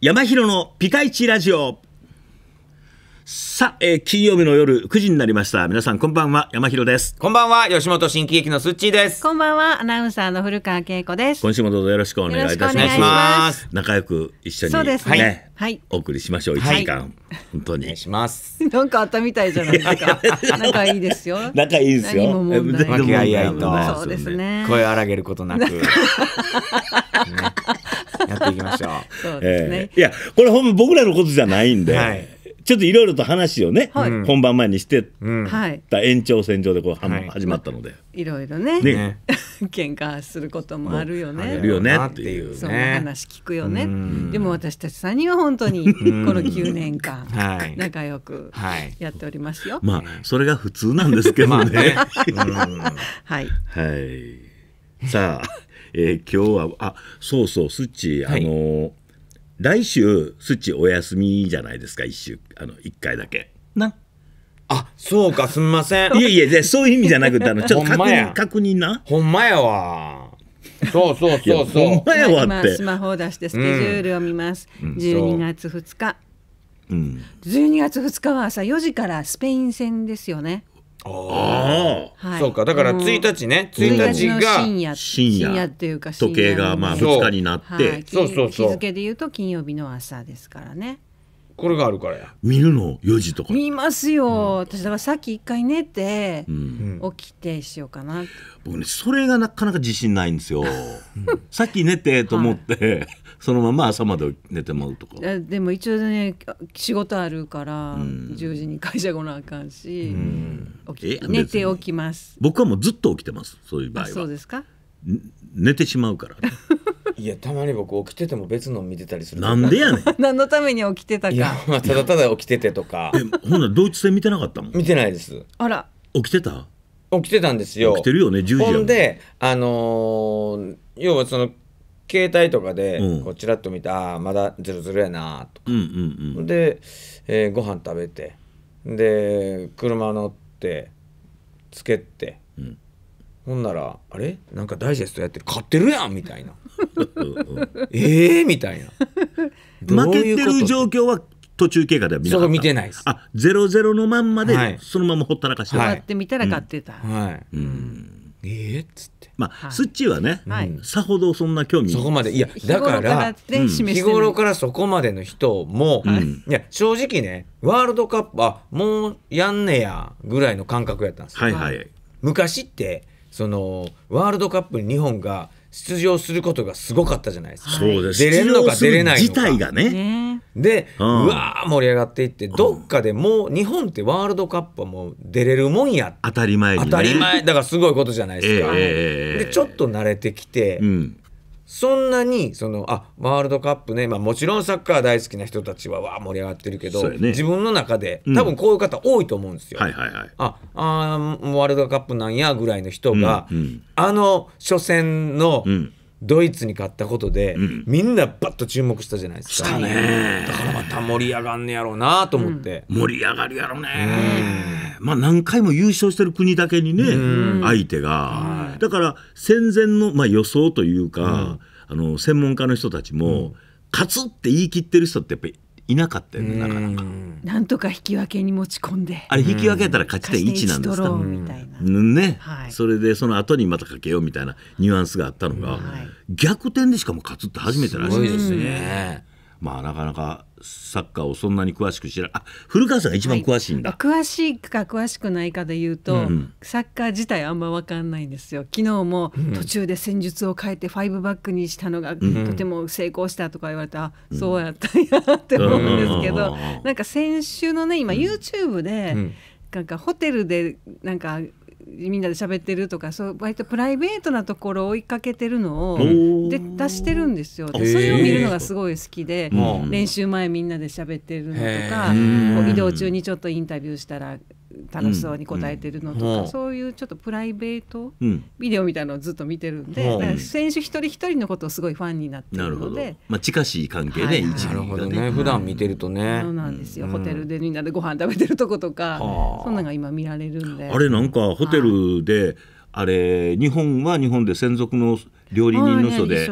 山広のピカイチラジオ。さあ、えー、金曜日の夜9時になりました。皆さんこんばんは、山広です。こんばんは、吉本新喜劇のすっちーです。こんばんは、アナウンサーの古川恵子です。今週もどうぞよろしくお願いいたします。ます仲良く一緒に、ね、そうですね、はい、お送りしましょう、1時間。はい、本当に。します。なんかあったみたいじゃないですか。仲いいですよ。仲いいですよ。和気あいあいと。そうですね。声荒げることなく。ねやっていきましょう。そうですね、えー、いや、これほん僕らのことじゃないんで。はいちょっといろいろと話をね、はい、本番前にしてた延長線上でこう、はい、始まったので、はい、ろいろねね 喧嘩することもあるよね。あるよねっていう、そんな話聞くよね。でも私たち3人は本当にこの9年間仲良くやっておりますよ。はい、まあそれが普通なんですけどね。ね はい、はい、さあえー、今日はあそうそうスッチ、はい、あの来週スッチお休みじゃないですか1週あの1回だけ。なあそうかすみません いやいやでそういう意味じゃなくてあの ちょっと確認確認なほんまやわそうそうそうそうほんまやわって、今スマホを出してスケジュールを見ます、うん、月二日、うん、12月2日は朝4時からスペイン戦ですよねああ、はい、そうかだから1日ね1日が深夜深夜っていうか時計がまあ2日になって、はい、そうそうそう日付でいうと金曜日の朝ですからねこれがあるからや見るの4時とか見ますよ、うん、私だからさっき一回寝て、うん、起きてしようかな僕ねそれがなかなか自信ないんですよ、さっき寝てと思って、はいそのまま朝まで寝てもらうとかでも一応ね仕事あるから、10時に会社来なあかんし、寝て起きます僕はもうずっと起きてますそういう場合はそうですか寝てしまうから、ね、いやたまに僕起きてても別の見てたりするなんでやねん 何のために起きてたかいや、まあ、ただただ起きててとかえほんなら同一ツ見てなかったもん見てないですあら起きてた起きてたんですよ起きてるよね10時ほんであのー、要はその携帯とかでこうちらっと見て、ああまだズルズルやなとか、うんうんうんで、えーご飯食べてで車乗ってつけて、うんほんなら「あれなんかダイジェストやってる買ってるやん」みたいな「え えー」みたいな 負けてる状況は途中経過では見なかった見てないですあゼロゼロのまんまでそのままほったらかしてはいやってみたら買ってた。はい、うんええっつってまあ、スッチーはね、はい、さほどそんな興味そこまでいやだから日頃からそこまでの人も、はい、いや正直ねワールドカップはもうやんねやぐらいの感覚やったんですよ、はいはい、昔ってそのワールドカップに日本が出場することがすごかったじゃないですか。そうです出れるのか出れないのか。自体がね。で、うわー盛り上がっていって、どっかでもう日本ってワールドカップも出れるもんや。当たり前に、ね、当たり前。だからすごいことじゃないですか。えー、で、ちょっと慣れてきて、うん、そんなにそのあワールドカップね、まあ、もちろんサッカー大好きな人たちはわ盛り上がってるけど、ね、自分の中で多分こういう方多いと思うんですよ。ああワールドカップなんやぐらいの人が、うんうん、あの初戦の、ドイツに勝ったことで、うん、みんなバッと注目したじゃないですか。だからまた盛り上がんねやろうなと思って、うん、盛り上がるやろね。まあ何回も優勝してる国だけにね、相手が。だから戦前の、まあ、予想というか、あの専門家の人たちも、勝つって言い切ってる人ってやっぱりいなかったよねなかなか。なんとか引き分けに持ち込んであれ引き分けたら勝ち点1なんですか、うね、はい、それでその後にまたかけようみたいなニュアンスがあったのが、はい、逆転でしかも勝つって初めてらしいですね。まあ、なかなかサッカーをそんなに詳しく知らあ古川さんが一番詳しいんだ、はい、詳しいか詳しくないかで言うと、うん、サッカー自体あんま分かんないんですよ昨日も途中で戦術を変えてファイブバックにしたのがとても成功したとか言われた、うん、そうやったんやって思うんですけど、うん、なんか先週のね今 YouTube で、なんかホテルでなんかみんなで喋ってるとかそう割とプライベートなところを追いかけてるのをで出してるんですよでそれを見るのがすごい好きで、練習前みんなで喋ってるのとか、移動中にちょっとインタビューしたら楽しそうに答えてるのとか、うん、そういうちょっとプライベート、うん、ビデオみたいなのをずっと見てるんで、選手一人一人のことをすごいファンになってるので、まあ、近しい関係で、ね、なるほどね普段見てるとね、そうなんですよ、ホテルでみんなでご飯食べてるとことか、そんなのが今見られるんであれなんかホテルで、あれ日本は日本で専属の料理人の人で、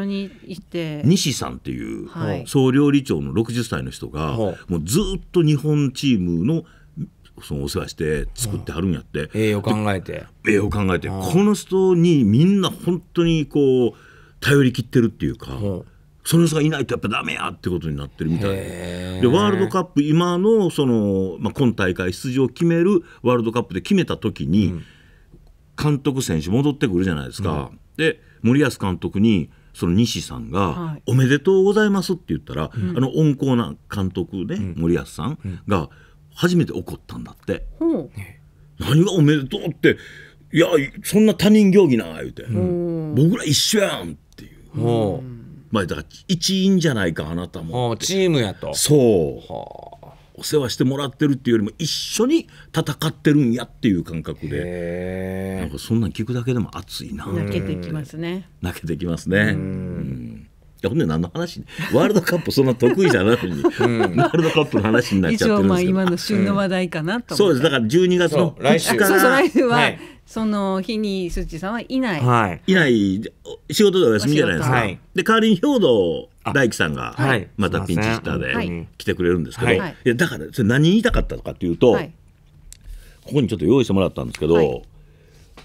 西さんっていうはい、総料理長の60歳の人が、はい、もうずっと日本チームのそのお世話して作ってはるんやって、うん、栄養考えて栄養考えて、この人にみんな本当にこう頼りきってるっていうか、その人がいないとやっぱダメやってことになってるみたいでワールドカップ今のその、まあ、今大会出場を決めるワールドカップで決めた時に、うん、監督選手戻ってくるじゃないですか、うん、で森保監督にその西さんが、おめでとうございます」って言ったら、はい、あの温厚な監督ね、うん、森保さんが「初めて怒ったんだって、うん、何がおめでとうっていやそんな他人行儀な言うて、うん、僕ら一緒やんっていう、うん、まあだから一員じゃないかあなたもチームやとそうお世話してもらってるっていうよりも一緒に戦ってるんやっていう感覚でなんかそんなん聞くだけでも熱いな泣けてきますね泣けてきますねうんほんで何の話ワールドカップそんな得意じゃないのに、うん、ワールドカップの話になっちゃってるんですけど一応まあ今の旬の話題かなと、うん、そうですだから12月の来週からそうそう来週は、はい、その日にすっちさんはいない、はい、いない仕事でお休みじゃないですか、はい、で代わりに兵頭大樹さんがまたピンチヒッターで来てくれるんですけど、いやだからそれ何言いたかったのかというと、ここにちょっと用意してもらったんですけど、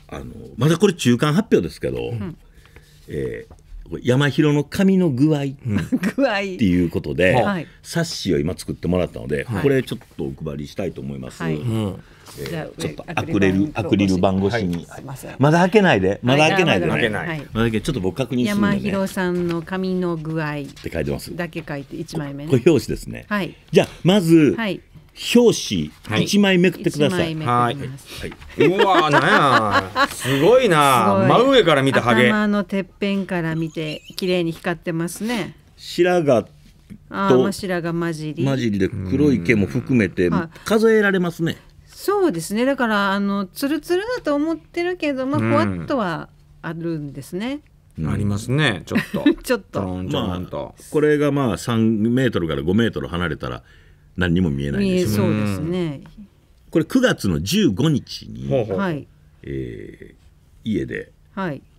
あのまだこれ中間発表ですけど、うん、えー山広の紙の具合、具合っていうことで、はい、冊子を今作ってもらったので、はい、これちょっとお配りしたいと思います。はいうんえー、ちょっとアクリルアクリル番越しに、はい、まだ開けないでまだ開けないで、ね、はい、まだ開けちょっと僕確認するね、山広さんの紙の具合って書いてますだけ書いて一枚目、ね、これ表紙ですねはいじゃあまず、はい、表紙一枚めくってください。はい。うわなんや。すごいな。真上から見たハゲ。頭のてっぺんから見て綺麗に光ってますね。白髪と白髪混じり。混じりで黒い毛も含めて数えられますね。そうですね。だからあのつるつるだと思ってるけど、まあふわっとはあるんですね。ありますね。ちょっと。ちょっと。まあこれがまあ三メートルから五メートル離れたら。何にも見えないですそうですねこれ9月の15日に、はいえー、家で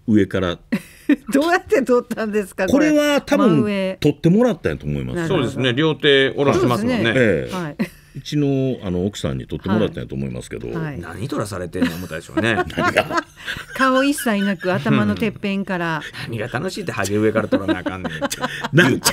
上から、どうやって撮ったんですかこれは多分撮ってもらったんやと思いますそうですね両手下ろしますもんね、はいうちのあの奥さんに撮ってもらったんやと思いますけど、はいはい、何撮らされてんの思ったでしょうね 顔一切なく頭のてっぺんから、何が楽しいって萩上から撮らなあかんねんなんちゅ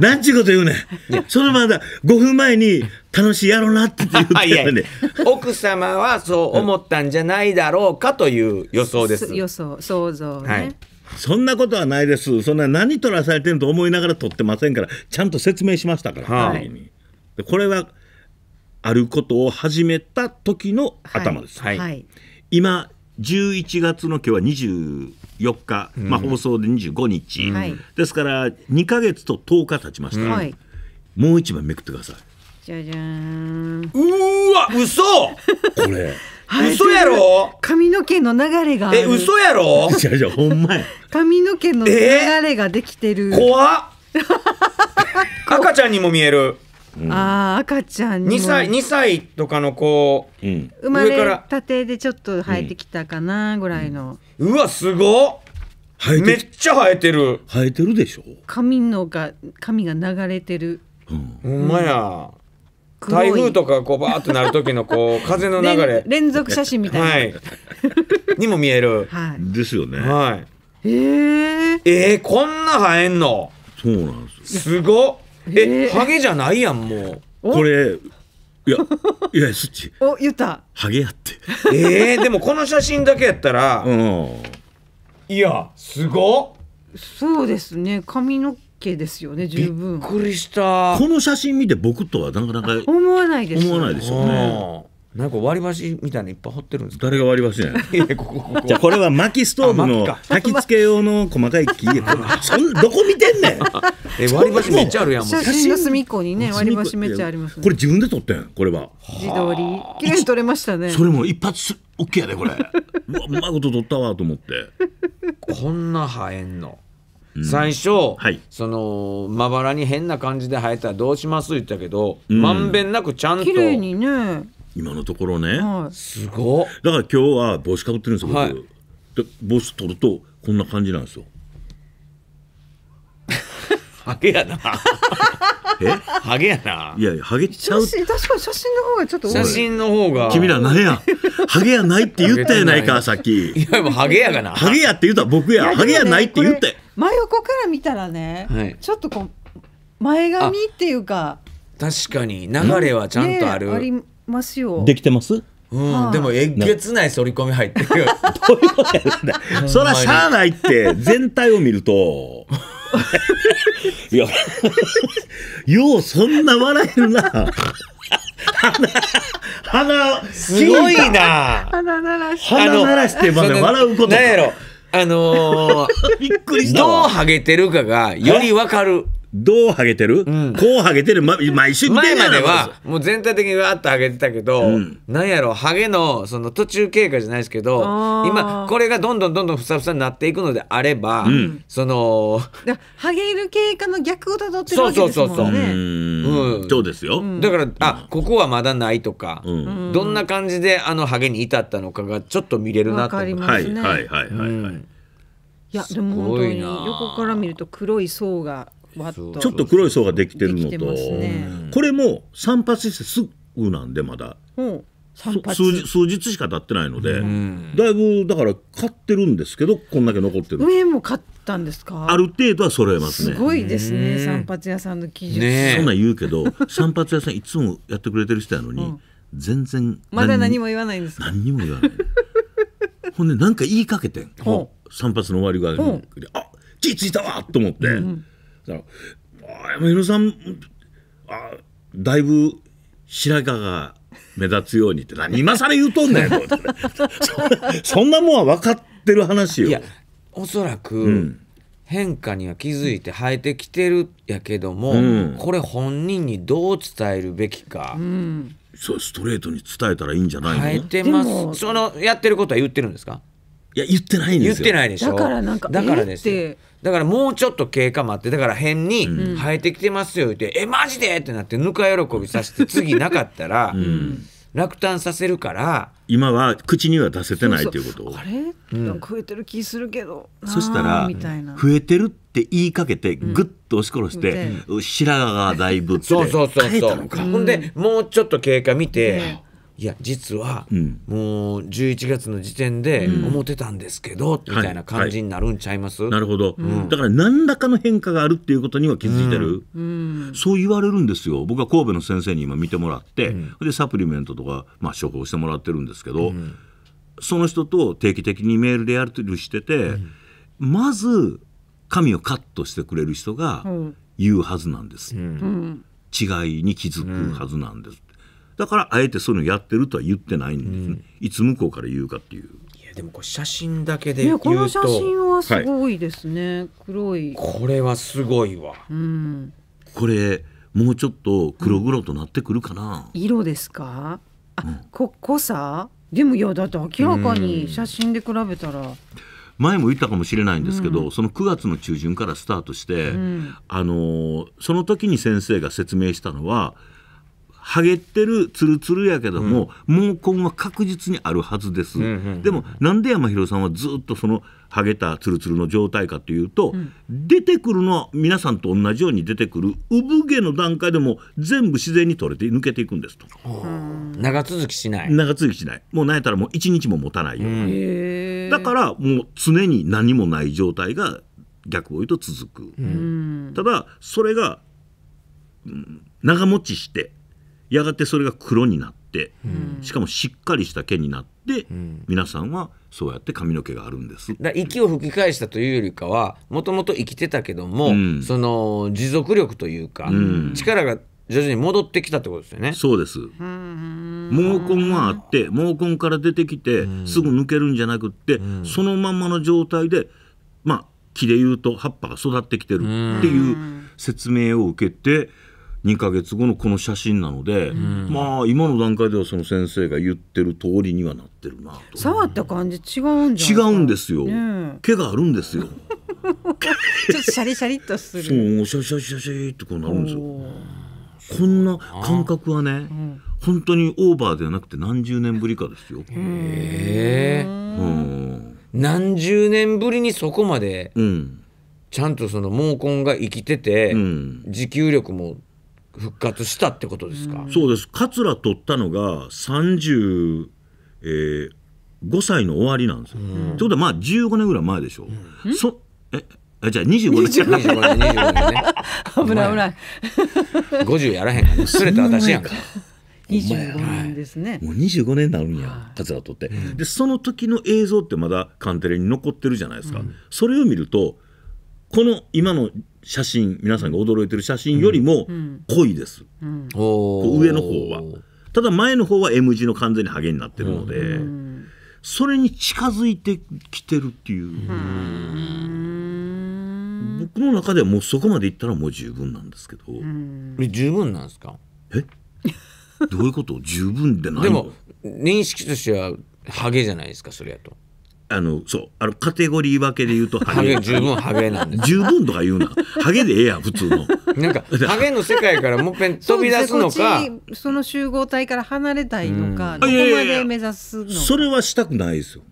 なんちゅうこと言うねんそのまだ5分前に楽しいやろうなって言って奥様はそう思ったんじゃないだろうかという予想です、予想想像ね、はいそんなことはないです。そんな何取らされてると思いながら取ってませんから、ちゃんと説明しましたから。はい、これはあることを始めた時の頭です。はい、はい、今11月の今日は24日、うん、まあ、放送で25日、うん、ですから2か月と10日経ちました、うん、もう一番めくってくださいじゃじゃーんうわ嘘 これ嘘やろ髪の毛の流れがえ嘘やろじゃじゃほんまや髪の毛の流れができてる、えー、怖っ 赤ちゃんにも見えるうん、ああ赤ちゃんに2歳 ,2 歳とかの子、うん、生まれたてでちょっと生えてきたかなぐらいの、うん、うわすごっめっちゃ生えてる生えてるでしょ髪のが髪が流れてる、うん、まや、台風とかこうバーってなる時のこう風の流れ連続写真みたいな、はい、にも見える、はい、ですよね、はい、えー、えー、こんな生えんのそうなんですすごっえハゲじゃないやんもうこれいやいやそっちお言ったハゲやってええー、でもこの写真だけやったら、うん、いやすごそうですね髪の毛ですよね十分びっくりしたこの写真見て僕とはなかなか思わないです思わないですよねなんか割り箸みたいにいっぱい掘ってるんです誰が割り箸ね ここここじゃこれは薪ストーブの焚き付け用の細かい木 そんどこ見てんねんえ割り箸めっちゃあるやん写真の隅っこにね割り箸めっちゃあります、ね、これ自分で撮ってんこれは自撮り綺麗に撮れましたねそれも一発 OK やでこれ うわうまいこと撮ったわと思ってこんな生えんの最初、はい、そのまばらに変な感じで生えたらどうしますっ言ったけど、まんべんなくちゃんと綺麗にね今のところね、はい、すごだから今日は帽子かぶってるんですよ、はい、で帽子取るとこんな感じなんですよ ハゲやな。え？ハゲやな。いやいやハゲちゃう。確かに写真の方がちょっと写真の方が。君ら何や。ハゲやないって言ったやないか さっき。いやもうハゲやがな。ハゲやって言うた僕や。ハゲやないって言って。真横から見たらね、はい、ちょっとこう前髪っていうか。確かに流れはちゃんとある。あますよできてますうん、でもえげつない反り込み入ってるよ。どういうことやるんだそらしゃあないって全体を見るといやようそんな笑えるな鼻鼻すごいな。鼻鳴らし鼻鳴らしてまで笑うことなんやろ。あのー びっくりしたどうハゲてるかがよりわかる。どうハゲてる、うん、こうハゲてる、ま、毎週前まではもう全体的にわーっとハゲてたけど、うん、なんやろハゲのその途中経過じゃないですけど今これがどんどんどんどんふさふさになっていくのであれば、うん、そのハゲる経過の逆をたどってるわけですもんね。そうそうそううん、そうですよだからあここはまだないとか、どんな感じであのハゲに至ったのかがちょっと見れるなと思います、ね、はいはいはいはい、いやでも本当に横から見ると黒い層がちょっと黒い層ができてるのと、これも散髪してすぐなんでまだ、うん、数日しか経ってないので、うん、だいぶだから買ってるんですけどこんだけ残ってる上も買ったんですかある程度は揃えますねすごいですね散髪屋さんの技術、ね、そんな言うけど散髪屋さんいつもやってくれてる人やのに、うん、全然まだ何も言わないんです何にも言わないほんでなんか言いかけてん散髪の終わりがあ、あ気ぃいたわと思って。うんだから山広さんあだいぶ白髪が目立つようにって何今更言うとんねん そんなもんは分かってる話よ。いやおそらく、うん変化には気づいて生えてきてるやけども、うん、これ本人にどう伝えるべきか、うん、そうストレートに伝えたらいいんじゃないの生えてますそのやってることは言ってるんですかいや言ってないんですよ言ってないでしょだからなんかだからですよだからもうちょっと経過待ってだから変に生えてきてますよ言って「うん、えマジで?」ってなってぬか喜びさせて 次なかったら、うん、落胆させるから今は口には出せてないということをあれ、うん、増えてる気するけどそしたら増えてるって言いかけてぐっと押し殺して、うん、白髪がだいぶってそうそうそうそうほんでもうちょっと経過見て、いや実はもう11月の時点で思ってたんですけど、みたいな感じになるんちゃいます、はいはい、なるほど、うん、だから何らかの変化があるっていうことには気づいてる、うん、そう言われるんですよ僕は神戸の先生に今見てもらって、うん、でサプリメントとか、まあ、処方してもらってるんですけど、その人と定期的にメールでやり取りしてて、まず髪をカットしてくれる人が言うはずなんです、違いに気づくはずなんです、だからあえてそういうのやってるとは言ってないんですね、ねいつ向こうから言うかっていう。いやでもこう写真だけで言うとこの写真はすごいですね、はい、黒いこれはすごいわ、うん、これもうちょっと黒黒となってくるかな、うん、色ですかあ、うん、こ濃さでもいやだって明らかに写真で比べたら、前も言ったかもしれないんですけど、うん、その9月の中旬からスタートして、うん、あのその時に先生が説明したのははげてるつるつるやけども、毛根は確実にあるはずです、でもなんで山広さんはずっとそのはげたつるつるの状態かというと、出てくるのは皆さんと同じように出てくる産毛の段階でも全部自然に取れて抜けていくんですと長続きしない長続きしないもうなんやったらもう1日も持たないように、だからもう常に何もない状態が逆を言うと続く、ただそれが、長持ちしてやがてそれが黒になって、しかもしっかりした毛になって、皆さんはそうやって髪の毛があるんです息を吹き返したというよりかはもともと生きてたけども、その持続力というか、力が徐々に戻ってきたってことですよね。そうです。毛根はあって、毛根から出てきて、すぐ抜けるんじゃなくって、そのまんまの状態で、まあ木でいうと葉っぱが育ってきてるっていう説明を受けて、2か月後のこの写真なので、うん、まあ今の段階ではその先生が言ってる通りにはなってるな触った感じ違うん違うんですよ、ね、毛があるんですよ ちょっとシャリシャリとするそうシャシャシャシャってこうなるんですよこんな感覚はね、うん、本当にオーバーではなくて何十年ぶりかですよへえ、うん、何十年ぶりにそこまで、うんちゃんとその毛根が生きてて、うん、持久力も復活したってことですか、うん、そうです桂取ったのが30、えー、5歳の終わりなんですよ。と、うん、いうことはまあ15年ぐらい前でしょ。うん、そえあじゃあ25年25年 ,25 年ね 危ない危ない50やらへんからすれた私やんか。25 年ですね、もう25年になるんや桂取って、うん、でその時の映像ってまだカンテレに残ってるじゃないですか、うん、それを見るとこの今の写真皆さんが驚いてる写真よりも濃いです、うんうん、上の方はただ前の方は M 字の完全にハゲになってるので、うん、それに近づいてきてるっていう僕の中ではもうそこまでいったらもう十分なんですけど十分なんですかえどういうこと十分でないでも認識としてはハゲじゃないですかそれやとあのそうあのカテゴリー分けで言うとハゲ十分ハゲなんで十分とか言うなハゲでええや普通のなんか ハゲの世界からもっぺん飛び出すのかその集合体から離れたいのか、どこまで目指すのかそれはしたくないですよ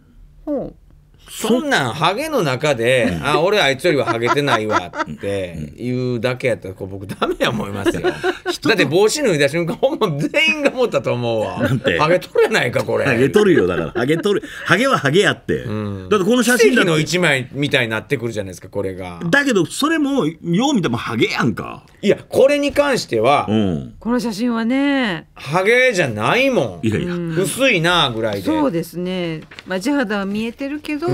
ほうそんなんハゲの中で「あ俺あいつよりはハゲてないわ」って言うだけやったらこう僕ダメや思いますよだって帽子脱いだ瞬間ほんま全員が思ったと思うわハゲ取れないかこれハゲ取るよだからハゲ取るハゲはハゲやって、うん、だってこの写真だの一枚みたいになってくるじゃないですかこれがだけどそれもよう見てもハゲやんかいやこれに関しては、うん、この写真はねハゲじゃないもんいやいや薄いなぐらいでそうですね、まあ、地肌は見えてるけど、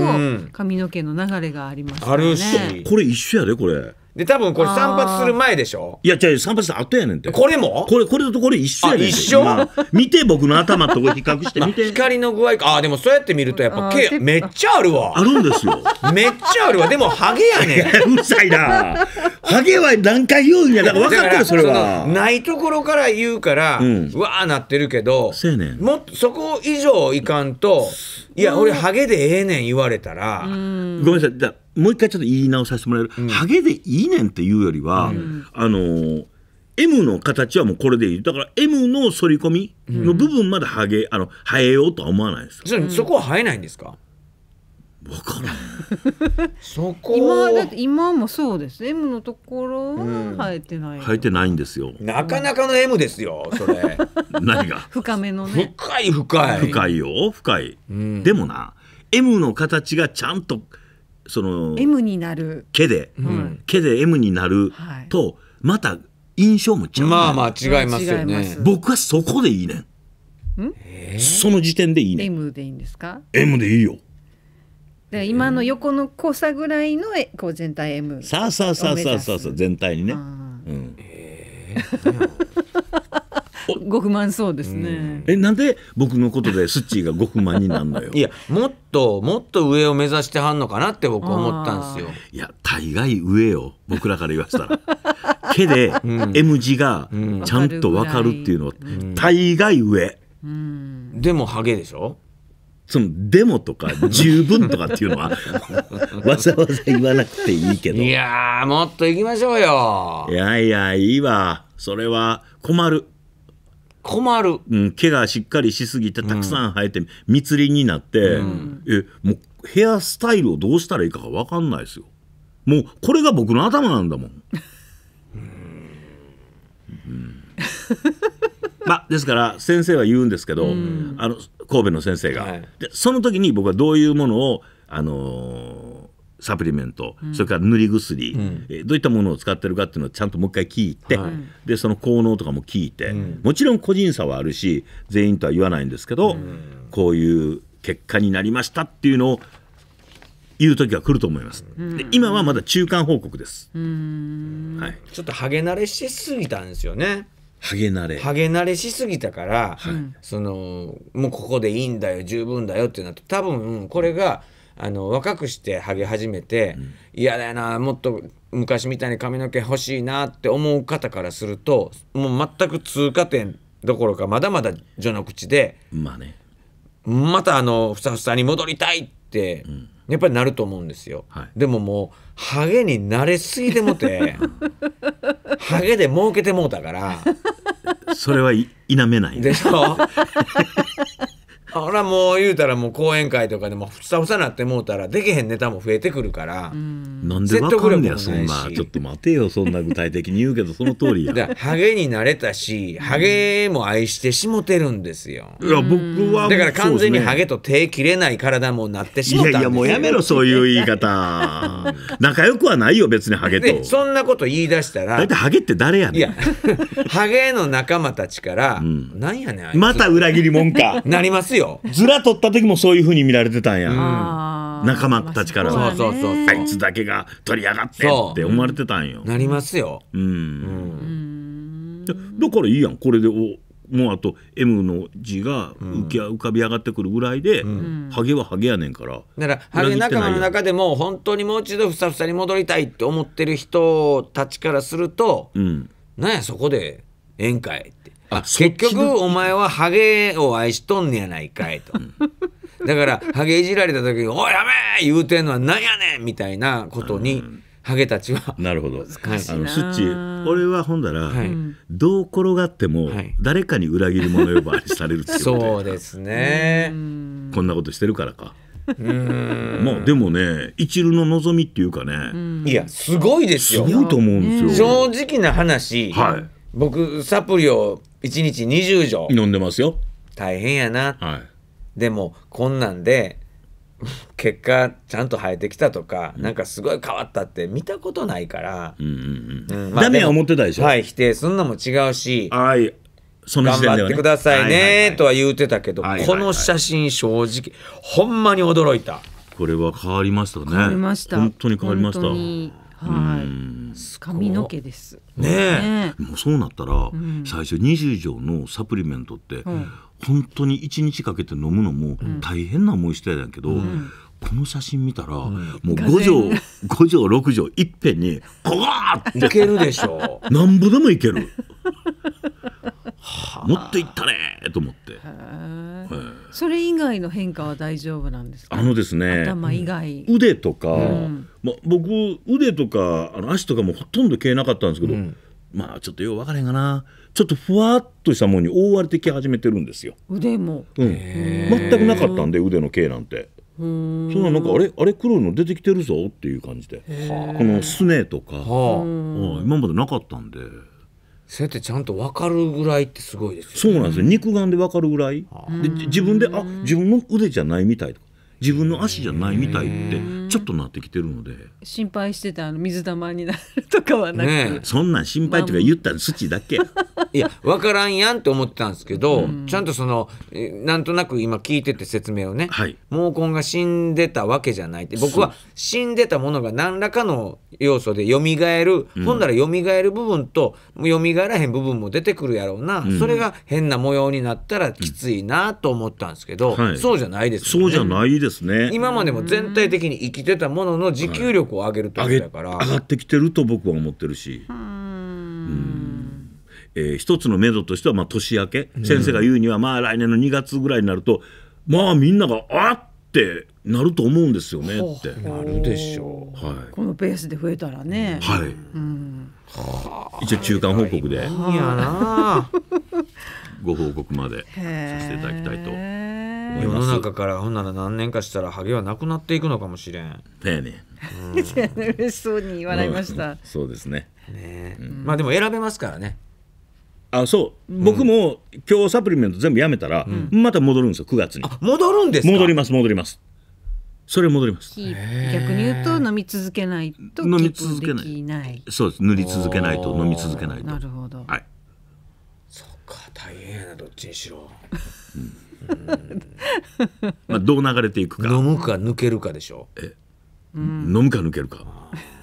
髪の毛の流れがあります、ねうん、あるしこれ一緒やでこれで、多分これ散髪する前でしょいや、散髪した後やねんて。これもこれ、これとこれ一緒やねん一緒見て、僕の頭と比較して見て。光の具合か。あ、でもそうやって見ると、やっぱ毛、めっちゃあるわ。あるんですよ。めっちゃあるわ。でも、ハゲやねん。うるさいな。ハゲは何回言うんや。だから分かってる、それは。ないところから言うから、うわーなってるけど、せねもそこ以上いかんと、いや、俺、ハゲでええねん言われたら。ごめんなさい。もう一回ちょっと言い直させてもらえる、うん、ハゲでいいねんっていうよりは、うん、あのー M の形はもうこれでいいだから M の反り込みの部分までハゲ、うん、あの生えようとは思わないです、うん、そこは生えないんですか分からん そこ今だって今もそうです M のところは生えてない、うん、生えてないんですよなかなかの M ですよそれ 何が深めのね深い深い深いよ深い、でもな M の形がちゃんとその M になる毛で、うん、毛で M になるはい、と、また印象も違う、ね、まあまあ違いますよね僕はそこでいいねんその時点でいいね M でいいんですか M でいいよで今の横の濃さぐらいのこう全体 M さあさあさあさあさあ全体にねうん、えーご不満そうですね、えなんで僕のことでスッチーがご不満になるのよいやもっともっと上を目指してはんのかなって僕思ったんですよいや大概上よ僕らから言わせたら けで、M 字がちゃんと分かるっていうのは、大概上、でもハゲでしょそのでもとか十分とかっていうのは わざわざ言わなくていいけどいやもっと行きましょうよいやいやいいわそれは困る困る、うん、毛がしっかりしすぎてたくさん生えて、密林になって、うん、えもうヘアスタイルをどうしたらいいかが分かんないですよもうこれが僕の頭なんだもんまあですから先生は言うんですけど、あの神戸の先生が、はい、でその時に僕はどういうものをあのーサプリメント、うん、それから塗り薬、うん、えどういったものを使ってるかっていうのをちゃんともう一回聞いて、はい、でその効能とかも聞いて、うん、もちろん個人差はあるし全員とは言わないんですけど、こういう結果になりましたっていうのを言う時が来ると思います。で今はまだ中間報告です、はい、ちょっとハゲ慣れしすぎたんですよね。ハゲ慣れハゲ慣れしすぎたから、はい、そのもうここでいいんだよ十分だよってなって多分これが、うんあの若くしてハゲ始めて、うん、嫌だよなもっと昔みたいに髪の毛欲しいなって思う方からするともう全く通過点どころかまだまだ序の口で、まあね、またあのふさふさに戻りたいって、うん、やっぱりなると思うんですよ、はい、でももうハゲに慣れすぎてもて ハゲで儲けてもうたからそれは否めない、ね、でしょほらもう言うたらもう講演会とかでもふさふさなってもうたらできへんネタも増えてくるからなんでわかんねやそんなちょっと待てよそんな具体的に言うけどその通りやだハゲになれたしハゲも愛してしもてるんですよいや僕はだから完全にハゲと手切れない体もなってしもたいやいやもうやめろそういう言い方 仲良くはないよ別にハゲとそんなこと言い出したら大体ハゲって誰やねんいやハゲの仲間たちから、うん、なんやねんまた裏切りもんかなりますよよずら取った時もそういうふうに見られてたんや、仲間たちからは、そうそうそうあいつだけが取りやがってって思われてたんよ、なりますようん、だからいいやんこれでおもうあと M の字が浮き、浮かび上がってくるぐらいで、うん、ハゲはハゲやねんからだからハゲ仲間の中でも本当にもう一度ふさふさに戻りたいって思ってる人たちからすると、うん、なんやそこで宴会って結局お前はハゲを愛しとんねやないかいと。だからハゲいじられた時に「おいやめえ!」言うてんのはなんやねんみたいなことに。ハゲたちは。なるほど。あのスッチ、俺はほんだら、はい、どう転がっても、誰かに裏切り者呼ばわりされるってことそうですね。こんなことしてるからか。うんまあでもね一るの望みっていうかねいやすごいですよすごいと思うんですよ正直な話、はい、僕サプリを1日20錠飲んでますよ大変やな、はい、でもこんなんで結果ちゃんと生えてきたとか、うん、なんかすごい変わったって見たことないから、ダメは思ってたでしょはい否定すんのも違うしはいその時では、ね、頑張ってくださいね、はいはい、とは言うてたけど、はいはいはい、この写真正直ほんまに驚いたこれは変わりましたね変わりました本当に変わりましたはい髪の毛ですねもうそうなったら、最初20錠のサプリメントって、本当に1日かけて飲むのも大変な思いしてたんやけど、この写真見たら、もう5錠五錠6錠いっぺんにこわっていけるでしょなんぼでもいけるもっといったねと思って、それ以外の変化は大丈夫なんですかあのですね頭以外腕とか、ま、僕腕とかあの足とかもほとんど消えなかったんですけど、まあちょっとよう分からへんかなちょっとふわっとしたものに覆われてき始めてるんですよ腕も、うん、全くなかったんで腕の毛なんてそんななんかあれあれ黒いの出てきてるぞっていう感じでこのすねとか、はあ、今までなかったんで。そうやってちゃんと分かるぐらいってすごいですよ、ね、そうなんですよ肉眼で分かるぐらいで自分であ自分の腕じゃないみたいとか自分の足じゃないみたいってちょっとなってきてるので心配してたあの水玉になるとかはなく、ね、そんなん心配とか言ったの土だけ いや分からんやんって思ってたんですけど、うん、ちゃんとそのなんとなく今聞いてて説明をね、はい、毛根が死んでたわけじゃないって僕は死んでたものが何らかの要素でよみる、うん、ほんならよみがえる部分とよみがえらへん部分も出てくるやろうな、うん、それが変な模様になったらきついなと思ったんですけど、はい、そうじゃないですよね。そうじゃないですですね今までも全体的に生きてたものの持久力を上げるというから、はい、上がってきてると僕は思ってるし。えー、一つの目処としては、まあ、年明け、先生が言うには、まあ、来年の2月ぐらいになるとまあみんなが「あっ!」ってなると思うんですよねって。なるでしょう、はい、このペースで増えたらね。はい、うんは一応中間報告で。いやな。ご報告までさせていただきたいと。世の中からほんなら何年かしたらハゲはなくなっていくのかもしれん。だよね。嬉しそうに笑いました。そうですね。ね、まあでも選べますからね。あそう僕も今日サプリメント全部やめたら、また戻るんですよ9月に戻るんです戻ります戻りますそれ戻ります逆に言うと飲み続けないと飲み続けないそうです塗り続けないと飲み続けないとなるほど、はい、そっか大変やなどっちにしろ、うん まあどう流れていくか飲むか抜けるかでしょうえ飲むか抜けるか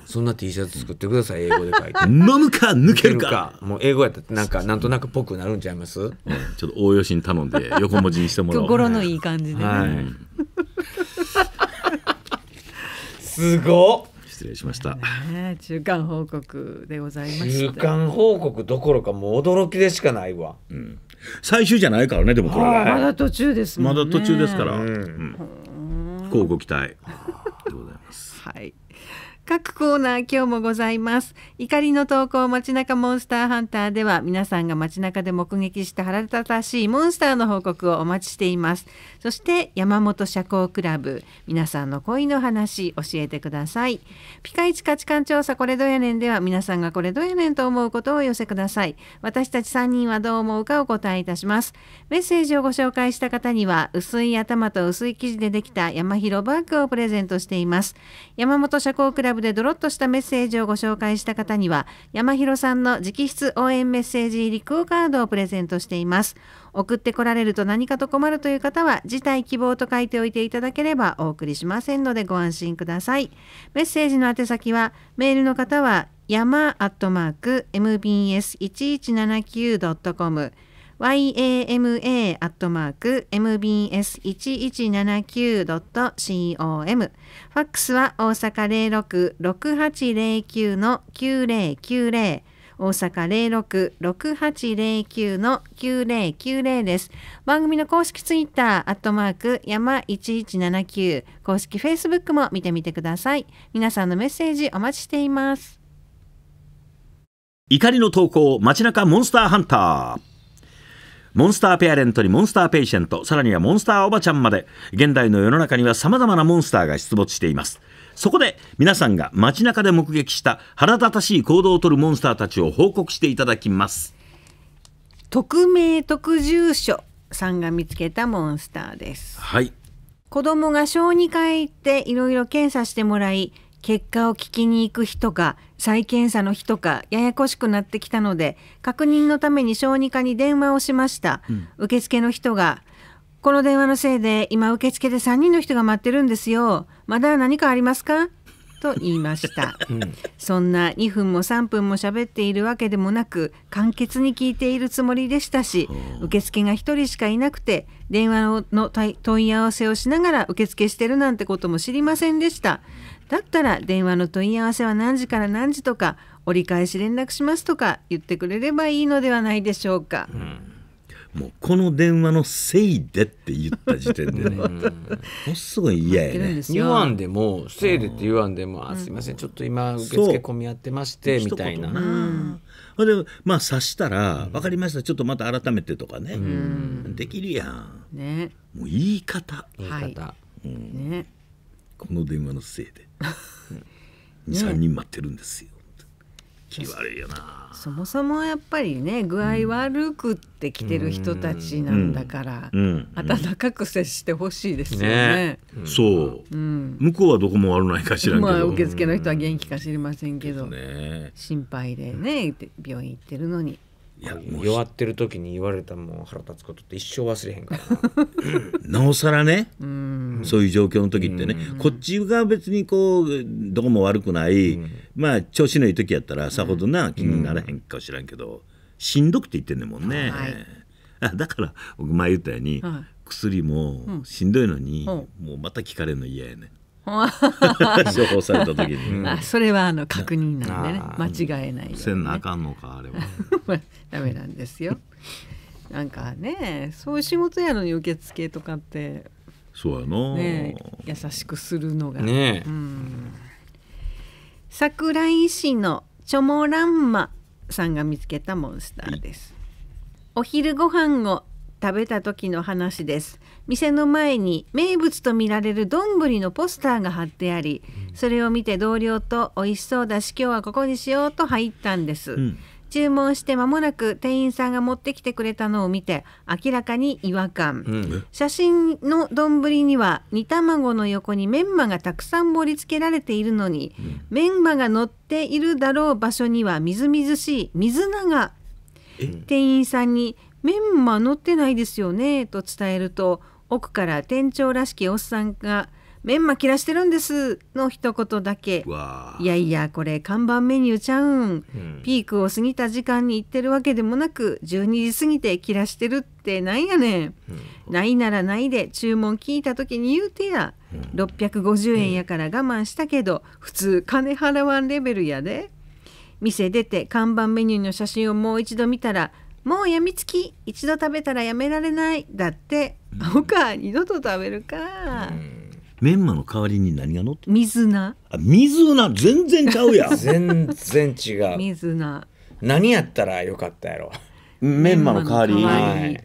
そんな T シャツ作ってください英語で書いて 飲むか抜けるかもう英語やったらなんかなんとなくぽくなるんちゃいます、うん、ちょっと応用しに頼んで横文字にしてもらおう 心のいい感じで、ね、はい、すごっ失礼しました、ね、中間報告でございまし中間報告どころかもう驚きでしかないわ、うん、最終じゃないからねでもこれは、まだ途中です、ね、まだ途中ですから、うんうご期待 でございますはい各コーナー今日もございます怒りの投稿街中モンスターハンターでは皆さんが街中で目撃した腹立たしいモンスターの報告をお待ちしていますそして山本社交クラブ皆さんの恋の話教えてくださいピカイチ価値観調査これどやねんでは皆さんがこれどやねんと思うことをお寄せください私たち3人はどう思うかお答えいたしますメッセージをご紹介した方には薄い頭と薄い生地でできた山広バッグをプレゼントしています山本社交クラブでドロッとしたメッセージをご紹介した方には山広さんの直筆応援メッセージ入りクオカードをプレゼントしています送ってこられると何かと困るという方は辞退希望と書いておいていただければお送りしませんのでご安心くださいメッセージの宛先はメールの方は山アットマーク mbs1179.com yama アットマーク mbs1179.com ファックスは大阪066809の9090大阪零六六八零九の九零九零です。番組の公式ツイッター、アットマーク、山一一七九公式フェイスブックも見てみてください。皆さんのメッセージお待ちしています。怒りの投稿、街中モンスターハンター。モンスターペアレントにモンスターペイシェント、さらにはモンスターおばちゃんまで、現代の世の中にはさまざまなモンスターが出没しています。そこで皆さんが街中で目撃した腹立たしい行動をとるモンスターたちを報告していただきます匿名特住所さんが見つけたモンスターですはい子供が小児科へ行っていろいろ検査してもらい結果を聞きに行く人とか再検査の日とかややこしくなってきたので確認のために小児科に電話をしました、うん、受付の人がこの電話のせいで今受付で3人の人が待ってるんですよまだ何かありますかと言いました、うん、そんな2分も3分も喋っているわけでもなく簡潔に聞いているつもりでしたし受付が1人しかいなくて電話の問い合わせをしながら受付してるなんてことも知りませんでしただったら電話の問い合わせは何時から何時とか折り返し連絡しますとか言ってくれればいいのではないでしょうか。うんもうこの電話のせいでって言った時点でね、ものすごい嫌やね。言わんでも、せいでって言わんでも、あすいません、ちょっと今、受付込み合ってまして、みたいな。ほで、まあ、察したら、分かりました、ちょっとまた改めてとかね、できるやん。ね、もう言い方。言い方、ね。この電話のせいで、2、3人待ってるんですよ。気悪いよなそもそもやっぱりね具合悪くって来てる人たちなんだから、うんうん、温かく接してほしいですよね、ね、そう、うん、向こうはどこも悪ないかしらまあ、受付の人は元気か知りませんけど、ね、心配でね病院行ってるのにいや弱ってる時に言われたもう腹立つことって一生忘れへんからな おさらねそういう状況の時ってねこっちが別にこうどこも悪くないまあ調子のいい時やったらさほどな気にならへんか知らんけどしんどくて言ってんねんもんね、はい、あだから僕前言ったように、はい、薬もしんどいのに、うん、もうまた聞かれるの嫌やね 処方された時に、まあそれはあの確認なんでね間違えない、せんなあかんのかあれは まあ、ダメなんですよなんかねそういう仕事やのに受付とかってそうやな、ね、優しくするのがねうん、桜井市のチョモランマさんが見つけたモンスターです、はい、お昼ご飯を食べた時の話です店の前に名物とみられる丼のポスターが貼ってあり、それを見て同僚と美味しそうだし今日はここにしようと入ったんです、うん、注文して間もなく店員さんが持ってきてくれたのを見て明らかに違和感、うん、写真の丼には煮卵の横にメンマがたくさん盛り付けられているのに、メンマが乗っているだろう場所にはみずみずしい水菜が店員さんに「メンマ乗ってないですよね」と伝えると奥から店長らしきおっさんが「メンマ切らしてるんです」の一言だけ「いやいやこれ看板メニューちゃうん、うん、ピークを過ぎた時間に行ってるわけでもなく12時過ぎて切らしてるってなんやねん、うん、ないならないで注文聞いた時に言うてや、うん、650円やから我慢したけど、普通金払わんレベルやで。店出て看板メニューの写真をもう一度見たらもうやみつき一度食べたらやめられないだって青か二度と食べるか、メンマの代わりに何がのって水菜あ水菜全然ちゃうや 全然違う水菜何やったらよかったやろメンマの代わり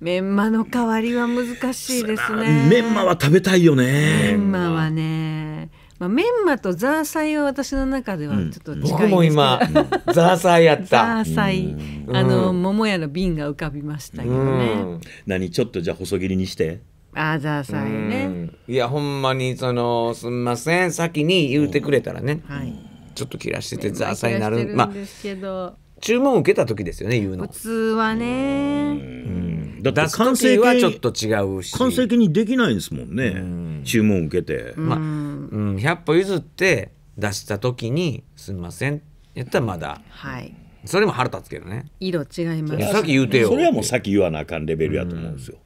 メンマの代わりは難しいですねメンマは食べたいよねメンマはねまあ、メンマとザーサイは私の中ではちょっと近いですけど、僕も今 ザーサイやったザーサイ、あの桃屋の瓶が浮かびましたけどね、何ちょっとじゃあ細切りにしてあザーサイねいやほんまにそのすんません先に言うてくれたらね、はい、ちょっと切らしててザーサイになるまあ注文受けた時ですよね言うの普通はねだって完成はちょっと違うし完成形にできないんですもんね、ん注文受けて、うん、まあうん、100歩譲って出した時に「すみません」やったらまだ。はいそれも腹立つけどね色違いますさっき言うてよそれはもうさっき言わなあかんレベルやと思うんですよ、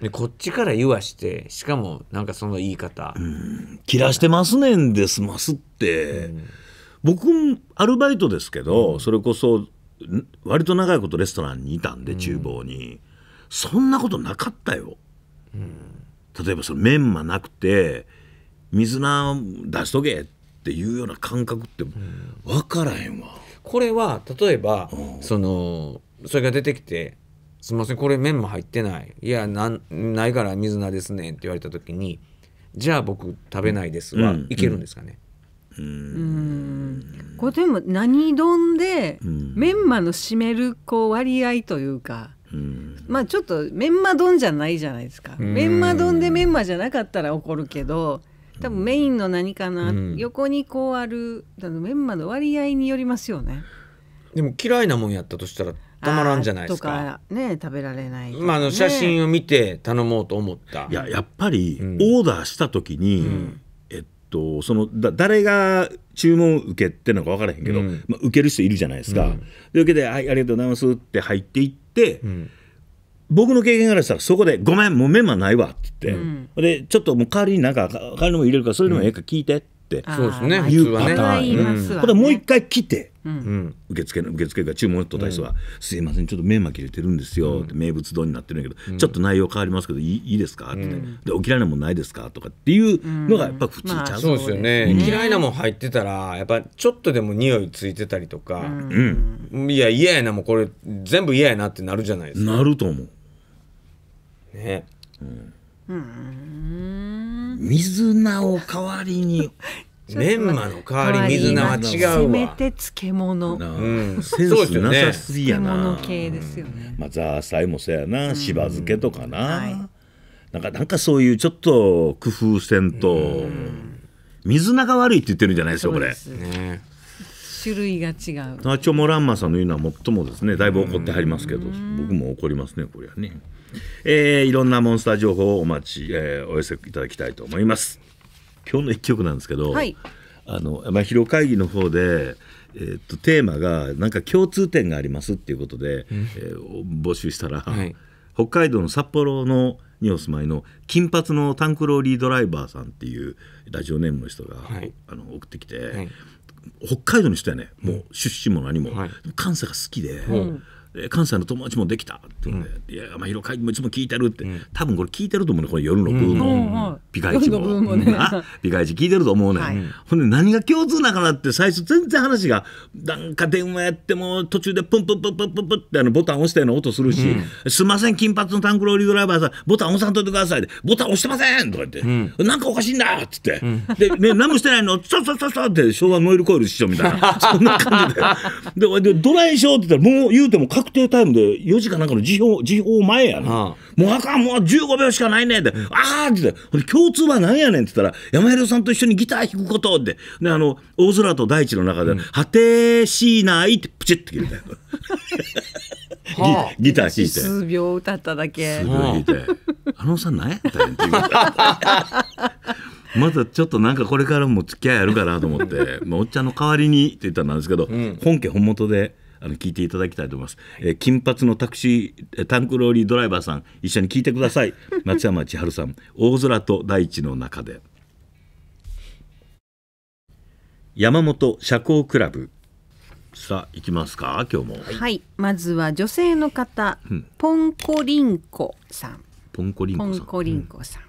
でこっちから言わしてしかもなんかその言い方「切らしてますねんですます」って、うん、僕アルバイトですけど、うん、それこそ割と長いことレストランにいたんで、厨房にそんなことなかったよ、例えばそのメンマなくて水菜出しとけっていうような感覚って分からへんわ。これは例えば、うん、そのそれが出てきて「すみませんこれ麺も入ってない」「いやなないから水菜ですね」って言われた時に「じゃあ僕食べないですは」は、うん、いけるんですかね、うん、これでも何丼でメンマの占めるこう割合というか、うん、まあちょっとメンマ丼じゃないじゃないですかメンマ丼でメンマじゃなかったら怒るけど多分メインの何かな、うん、横にこうあるメンマの割合によりますよねでも嫌いなもんやったとしたらたまらんじゃないですか。とかね食べられない、ね、まあ、あの写真を見て頼もうと思った。いややっぱり、オーダーした時に、うん、えっとそのだ誰が注文受けてるのか分からへんけど、うん、まあ、受ける人いるじゃないですか。う受けて「はいありがとうございます」って入っていって。僕の経験からしたらそこで「ごめんもうメンマないわ」って言って、でちょっともう代わりになんか代わりのも入れるからそういうのもええか聞いてってそうですねいうパこれもう一回来て、受付の受付が注文取った人は「すいませんちょっとメンマ切れてるんですよ」って名物丼になってるんやけど、ちょっと内容変わりますけどいいですか?」って、で「お嫌いなもんないですか?」とかっていうのがやっぱ普通ちゃう、そうですよね、嫌いなもん入ってたらやっぱちょっとでも匂いついてたりとか、いや嫌やなもうこれ全部嫌やなってなるじゃないですかなると思うねうん、水菜を代わりに メンマの代わり水菜は違うわ。せめて漬物。うん、センスなさすぎやな。漬物系ですよね。まあザーサイもそうやな、しば漬けとかな。はい、なんかなんかそういうちょっと工夫せんと、水菜が悪いって言ってるんじゃないですよこれ。ね。種類が違う。ナチョモランマさんの言うのは最もですね、だいぶ怒ってはりますけど、僕も怒りますねこれはね。えー、いろんなモンスター情報をお待ち、えー、お寄せいただきたいと思います今日の一曲なんですけど、はい、あのまあ広会議の方でえー、っとテーマがなんか共通点がありますっていうことで、うん、えー、募集したら、はい、北海道の札幌のにお住まいの金髪のタンクローリードライバーさんっていうラジオネームの人が、はい、あの送ってきて、はい、北海道の人やねもう出身も何も、はい、関西が好きで。関西の友達もできたって言って、いやまあ広ろかもいつも聞いてるって、多分これ聞いてると思うねこれ夜の部も、ピカイチピカイチ聞いてると思うね、ほんで何が共通なかなって最初全然話がなんか電話やっても途中でプンプンプンプンプンプンってあのボタン押したような音するし、すみません金髪のタンクローリードライバーさんボタン押さんといてくださいでボタン押してませんとか言って、なんかおかしいんだっつって、で、ね、何もしてないのささささって昭和ノイルコイル師匠みたいな そんな感じでででドライショーって言ったらもう言うても確定タイムで4時間なんかの時報、時報前やな。もうあかん、もう15秒しかないねんって、あーってって、共通は何やねんって言ったら、山広さんと一緒にギター弾くことって、で、あの、大空と大地の中で、うん、果てしないってプチって切れたよ。はあ、ギター弾いて数秒歌っただけ数秒弾いて「あのさん何やったんって言まだちょっとなんかこれからも付き合いあるかなと思って「まあ、おっちゃんの代わりに」って言ったんですけど、うん、本家本元であの聞いていただきたいと思います、えー、金髪のタクシータンクローリードライバーさん一緒に聞いてください 松山千春さん大空と大地の中で山本社交クラブさあ行きますか今日もはい、まずは女性の方、うん、ポンコリンコさんポンコリンコさんポンコリンコさん、うん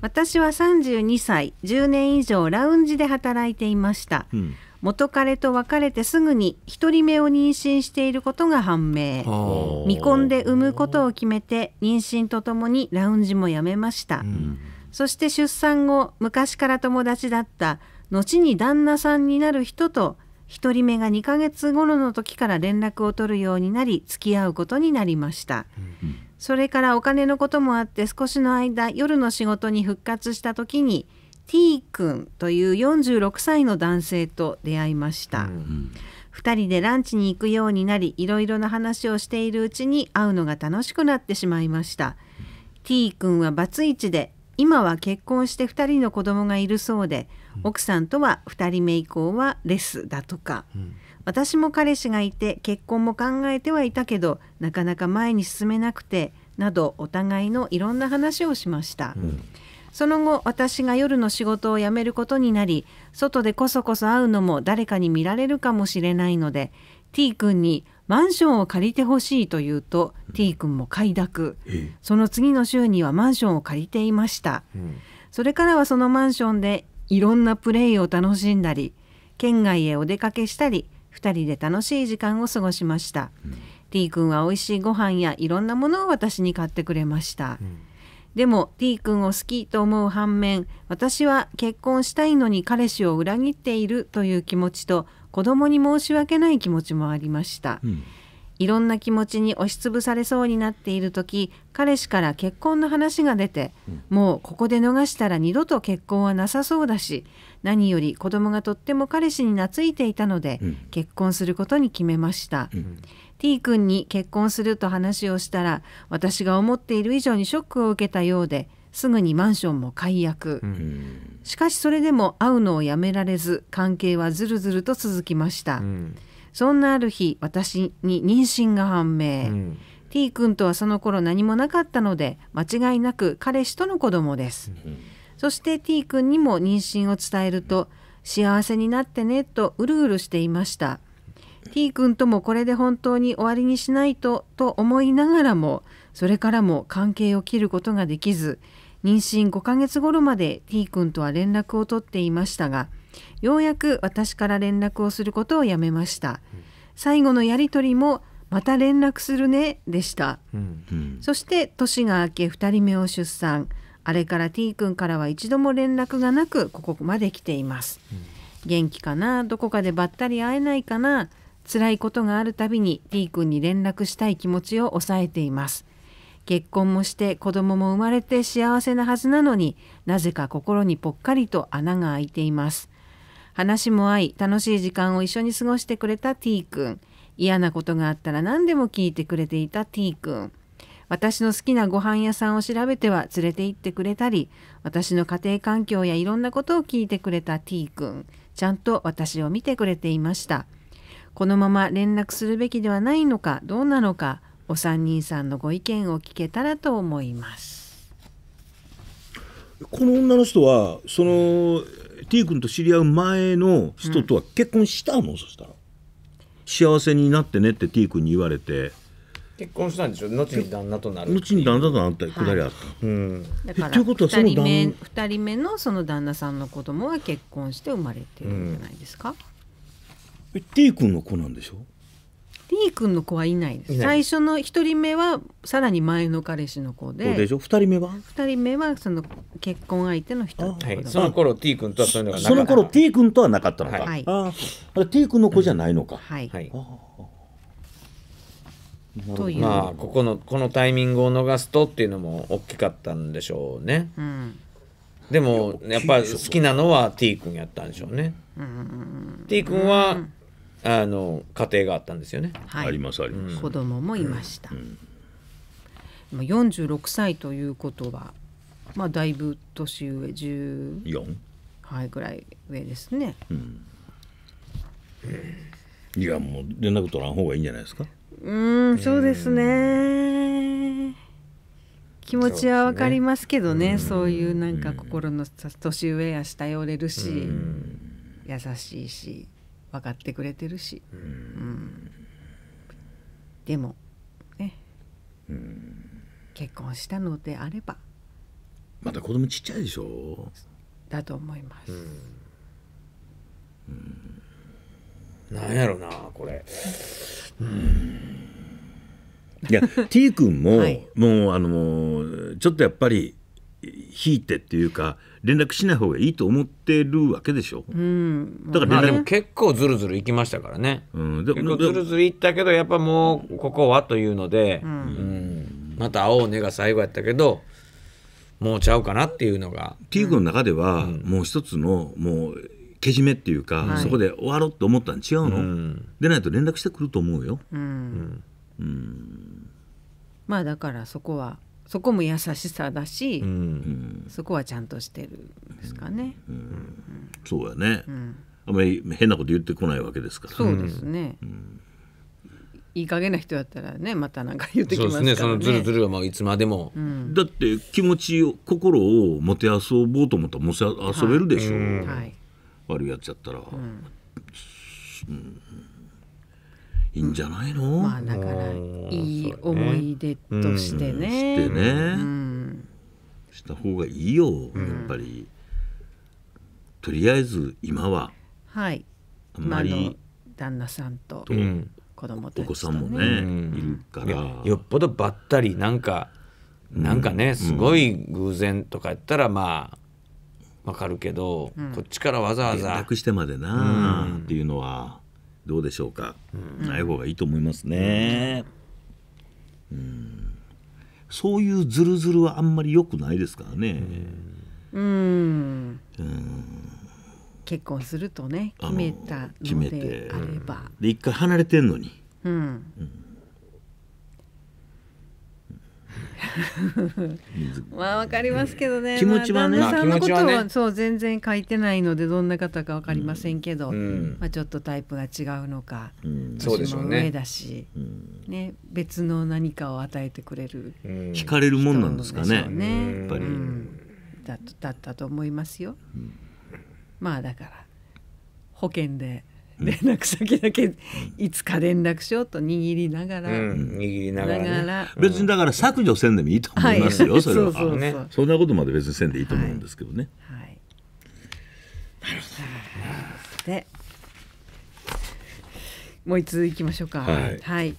私は32歳10年以上ラウンジで働いていました、うん、元彼と別れてすぐに1人目を妊娠していることが判明未婚で産むことを決めて妊娠とともにラウンジもやめました、うん、そして出産後昔から友達だった後に旦那さんになる人と1人目が2ヶ月頃の時から連絡を取るようになり付き合うことになりました、うんそれからお金のこともあって少しの間夜の仕事に復活した時に T 君という46歳の男性と出会いました、うん、2人でランチに行くようになりいろいろな話をしているうちに会うのが楽しくなってしまいました、うん、T 君はバツイチで今は結婚して2人の子供がいるそうで奥さんとは2人目以降はレスだとか、うん、私も彼氏がいて結婚も考えてはいたけどなかなか前に進めなくてなどお互いのいろんな話をしました、うんその後私が夜の仕事を辞めることになり外でこそこそ会うのも誰かに見られるかもしれないので T 君にマンションを借りてほしいと言うと、うん、T 君も快諾、ええ、その次の週にはマンションを借りていました、うん、それからはそのマンションでいろんなプレイを楽しんだり県外へお出かけしたり2人で楽しい時間を過ごしました、うん、T 君は美味しいご飯やいろんなものを私に買ってくれました、うんでも T 君を好きと思う反面私は結婚したいのに彼氏を裏切っているという気持ちと子供に申し訳ない気持ちもありました、うん、いろんな気持ちに押しつぶされそうになっている時彼氏から結婚の話が出て、うん、もうここで逃したら二度と結婚はなさそうだし何より子供がとっても彼氏に懐いていたので、うん、結婚することに決めました。T 君に結婚すると話をしたら私が思っている以上にショックを受けたようですぐにマンションも解約、うん、しかしそれでも会うのをやめられず関係はずるずると続きました、うん、そんなある日私に妊娠が判明、うん、T 君とはその頃何もなかったので間違いなく彼氏との子供です、うん、そして T 君にも妊娠を伝えると幸せになってねとうるうるしていました T 君ともこれで本当に終わりにしないとと思いながらもそれからも関係を切ることができず妊娠5ヶ月頃まで T 君とは連絡を取っていましたがようやく私から連絡をすることをやめました。最後のやり取りもまた連絡するねでした、うんうん、そして年が明け2人目を出産あれから T 君からは一度も連絡がなくここまで来ています、うん、元気かなどこかでばったり会えないかな辛いことがあるたびに T 君に連絡したい気持ちを抑えています結婚もして子供も生まれて幸せなはずなのになぜか心にぽっかりと穴が開いています話も合い楽しい時間を一緒に過ごしてくれた T 君嫌なことがあったら何でも聞いてくれていた T 君私の好きなご飯屋さんを調べては連れて行ってくれたり私の家庭環境やいろんなことを聞いてくれた T 君ちゃんと私を見てくれていました。このまま連絡するべきではないのかどうなのかお三人さんのご意見を聞けたらと思います。この女の人はその T 君と知り合う前の人とは結婚したの、うん、そしたら幸せになってねって T 君に言われて結婚したんでしょ後に旦那となる後に旦那となったくだりあった、はい、うん、だから2人目2人目のその旦那さんの子供は結婚して生まれてるんじゃないですか、うんえ T 君の子なんでしょ T 君の子はいないです最初の1人目はさらに前の彼氏の子で二2人目は二人目はその結婚相手の人はい、その頃 T 君とはそういうのがなかったその頃 T 君とはなかったのか、はい、ああ T 君の子じゃないのか、うん、はい、はいまあここのこのタイミングを逃すとっていうのも大きかったんでしょうね、うん、でもやっぱ好きなのは T 君やったんでしょうね、うん、T 君はあの家庭があったんですよね。はい、ありますあります。子供もいました。まあ四十六歳ということは、まあだいぶ年上十四はいぐらい上ですね。うん、いやもう連絡取らん方がいいんじゃないですか。うんそうですね。気持ちはわかりますけどね、ね、そういうなんか心の年上やしたよれるし優しいし。分かってくれてるし、うん、でもね、うん、結婚したのであればまだ子供ちっちゃいでしょだと思います、うん、なんやろうなこれ、いや T 君も、はい、もうあのちょっとやっぱり引いてっていうか連絡しない方がいいと思ってるわけでしょ、うん、だから、まあ、でも結構ずるずる行きましたからね、うん、で結構ずるずる行ったけどやっぱもうここはというので、うん、うん、また会おうねが最後やったけどもうちゃうかなっていうのが。ティーグの中では、もう一つのもうけじめっていうか、はい、そこで終わろうと思ったん違うの、うん、でないと連絡してくると思うよ。うん、うんまあだからそこはそこも優しさだし、うんそこはちゃんとしてるんですかね。うんうん、そうやね、あんまり変なこと言ってこないわけですから。そうですね。いい加減な人だったらねまたなんか言ってきます、ね、そのズルズルはまあいつまでも、うん、だって気持ちを心をもてあそぼうと思ったらもてあそべるでしょ、う、はい、悪いやっちゃったら、うん、うんいいんじゃないの、うん、まあだからいい思い出としてね、してね、した方がいいよやっぱり、とりあえず今ははいあんまり旦那さんと子供たちと、ね、お子さんもね、いるからよっぽどばったりなんかなんかね、すごい偶然とかやったらまあわかるけど、こっちからわざわざ連絡してまでなっていうのは、どうでしょうか、うん、ない方がいいと思いますね、うん、うん、そういうズルズルはあんまり良くないですからねうん、うん、結婚するとね決めたのであればで一回離れてんのにうん、うんまあわかりますけどね、気持ちはね、まあ、旦那さんのことは,、まね、そう全然書いてないのでどんな方かわかりませんけど、うん、まあ、ちょっとタイプが違うのか、うん、年も上だし、うね、ね、別の何かを与えてくれる、うん、かれるもんなんですかね、ね、やっぱり、うん、だだったと思いますよ、まあだから保険で連絡先だけいつか連絡しようと握りながら、握りながら,、別にだから削除せんでもいいと思いますよ、それはそうね、そんなことまで別にせんでいいと思うんですけどね。はい、なるほどでもう一通いきましょうか。はい、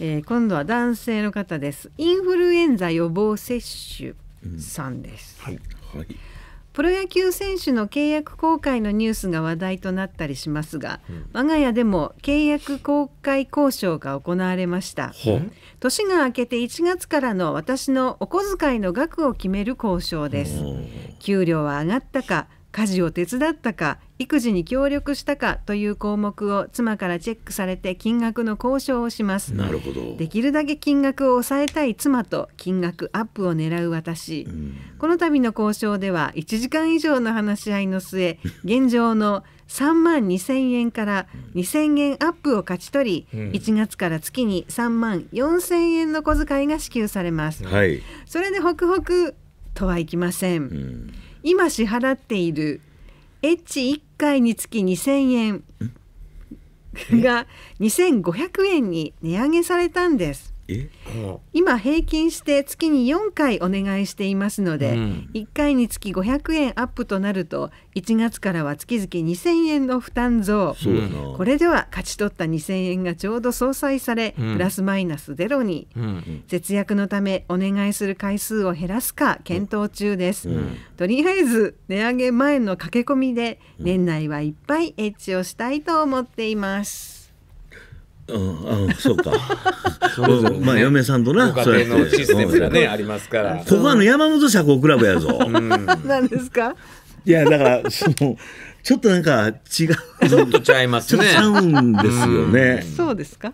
えー、今度は男性の方です。インフルエンザ予防接種さんです。はい、はいプロ野球選手の契約更改のニュースが話題となったりしますが、うん、我が家でも契約更改交渉が行われました年が明けて1月からの私のお小遣いの額を決める交渉です給料は上がったか家事を手伝ったか育児に協力したかという項目を妻からチェックされて金額の交渉をしますなるほどできるだけ金額を抑えたい妻と金額アップを狙う私、うこの度の交渉では1時間以上の話し合いの末 現状の3万2000円から2000円アップを勝ち取り、うん、1月から月に3万4000円の小遣いが支給されます、はい、それでホクホクとはいきません、うん今支払っているエッチ1回につき2000円が2500円に値上げされたんです今平均して月に4回お願いしていますので、うん、1回につき500円アップとなると1月からは月々2000円の負担増これでは勝ち取った2000円がちょうど相殺され、うん、プラスマイナスゼロに、うん節約のためお願いする回数を減らすか検討中です、うん、とりあえず値上げ前の駆け込みで年内はいっぱいエッチをしたいと思っています。うん、あそうか うんまあ嫁さんとなご家庭のシステムがねありますからここはあの山本社交クラブやぞ、なんですかいやだからそのちょっとなんか違うちょっとちゃいますねちょっとちゃうんですよね、そうですか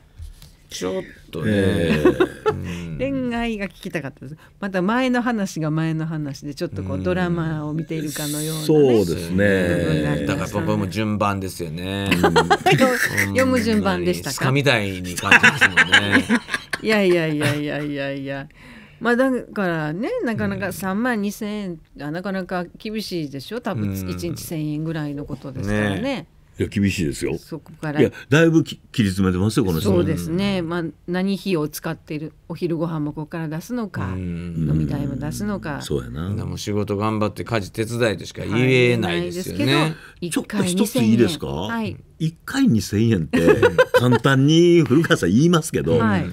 ちょっとね、えー、恋愛が聞きたかったですまた前の話が前の話でちょっとこうドラマを見ているかのような、ね、そうですねだから僕も順番ですよね読む順番でしたかみたいに感じますもんね いやいやいやいやいやいやまあだからねなかなか3万2,000円、うん、なかなか厳しいでしょ多分1日1,000円ぐらいのことですからねねいや厳しいですよ。そこからいやだいぶ切り詰めてますよこの人。そうですね。まあ何費を使っているお昼ご飯もここから出すのか、飲み代も出すのか。そうやな。でも仕事頑張って家事手伝いとしか言えないですよね。はい、ちょっと一ついいですか。はい。一回二千円って 簡単に古川さん言いますけど、はい、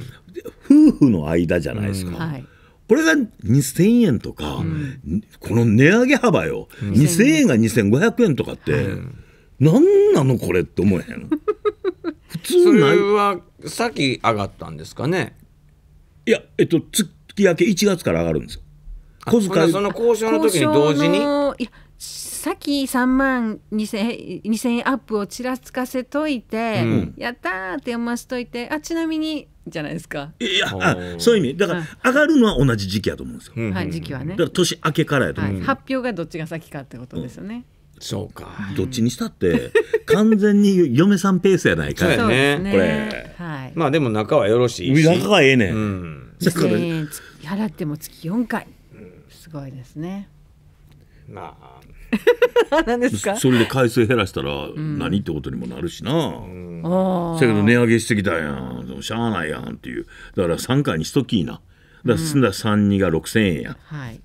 夫婦の間じゃないですか。はい。これが2000円とか、うん、この値上げ幅よ、2000円が2500円とかって、うん何なのこれって思えへん 普通ないそれは先上がったんですかねいやえっと月明け1月から上がるんですよ小遣いその交渉の時に同時にいやさっき3万2千0 0 2 0円アップをちらつかせといて、うん、やったーって読ませといてあちなみにじゃないですかいやあそういう意味だから、上がるのは同じ時期やと思うんですよ、はい、時期はねだから年明けからやと思う、はい、発表がどっちが先かってことですよね、うんそうかどっちにしたって完全に嫁さんペースやないかいねこれ、まあでも仲はよろしいし仲はええねん、うん、払っても月4回すごいですねまあ何 ですかそれで回数減らしたら何ってことにもなるしな、うせやけど値上げしてきたやんしゃあないやんっていうだから3回にしときいなだから,、うん、だら3二が6000円や、はい、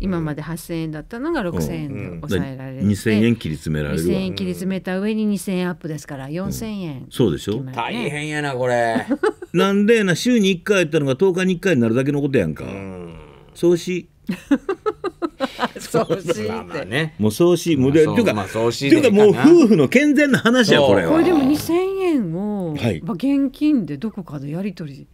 今まで8,000円だったのが6,000円で抑えられて、うん、2,000円切り詰められる2,000円切り詰めた上に2,000円アップですから4,000円、うん、そうでしょ大変やなこれ なんでな週に1回やったのが10日に1回になるだけのことやんか、うん、そうし そうしまあねもうそうしもうで、まあ、というか、まあ、そうしというかもう夫婦の健全な話やこれはこれでも2,000円を、はい、現金でどこかでやり取り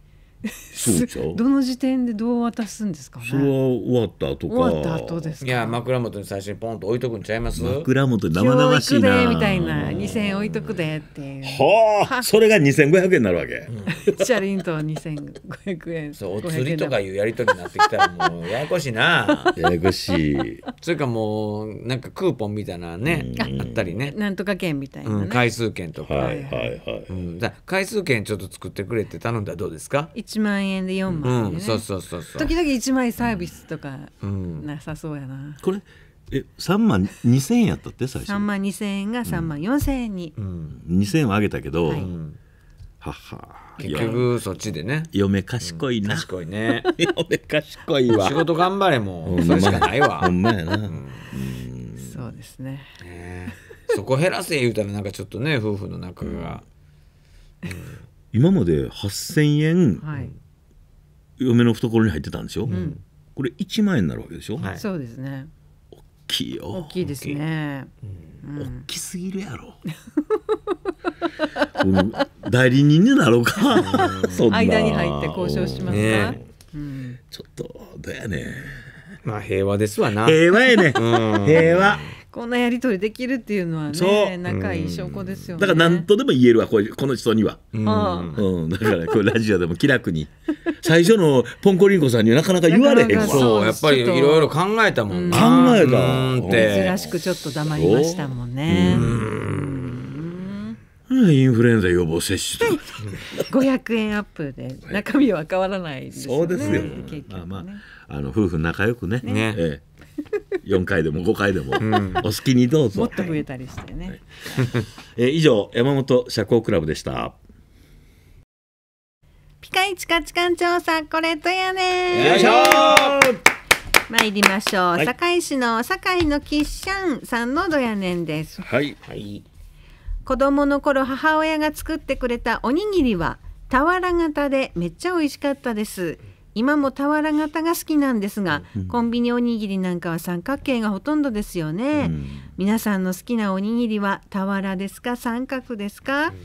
そうでし どの時点でどう渡すんですか、ね、それは終わった後終わった後ですいや枕元に最初にポンと置いとくんちゃいます枕元生々しいなみたいな2000円置いとくでってはあそれが2500円になるわけ、うん、チャリンと2500円そうお釣りとかいうやり取りになってきたらもうややこしいなややこしいそれかもうなんかクーポンみたいなねあったりねなんとか券みたいな、ねうん、回数券とかはいはいはい、うん、回数券ちょっと作ってくれって頼んだらどうですか1万円で4枚、ね、うん、そうそうそうそう時々1枚サービスとかなさそうやな、うんうん、これえ3万2千円やったって最初3万2千円が3万4千円に、うん、円はげたけど、はい、はは結局そっちでね嫁賢いな、うん、賢いね 嫁賢いわ仕事頑張れもうそれしかないわほんまやな、うん、そうですね、えー、そこ減らせ言うたらなんかちょっとね夫婦の仲が、今まで8,000円、はい、嫁の懐に入ってたんですよ、うん、これ1万円になるわけでしょ、はい、そうですね大きいよ大きいですね大きすぎるやろ 代理人になろうか 間に入って交渉しますか、ねうん、ちょっとどうやねまあ平和ですわな平和やね、うん、平和こんなやり取りできるっていうのはね仲いい証拠ですよねだから何とでも言えるわこの人には、うん、うん、だからこうラジオでも気楽に最初のポンコリンコさんにはなかなか言われへんわそうやっぱりいろいろ考えたもん考えた珍しくちょっと黙りましたもんねうんインフルエンザ予防接種と500 円アップで中身は変わらないですよね。そうですよ、まあまああの夫婦仲良くねね、ええ四回でも五回でも、お好きにどうぞもっと増えたりしてね、はい、え以上山本社交クラブでしたピカイチ価値観調査これとやねよいしょ参りましょう、はい、堺市の堺のきっしゃんさんのどやねんですはい、はい、子供の頃母親が作ってくれたおにぎりは俵型でめっちゃ美味しかったです、うん今も俵型が好きなんですが、うん、コンビニおにぎりなんかは三角形がほとんどですよね、うん、皆さんの好きなおにぎりは俵ですか三角ですか、うん、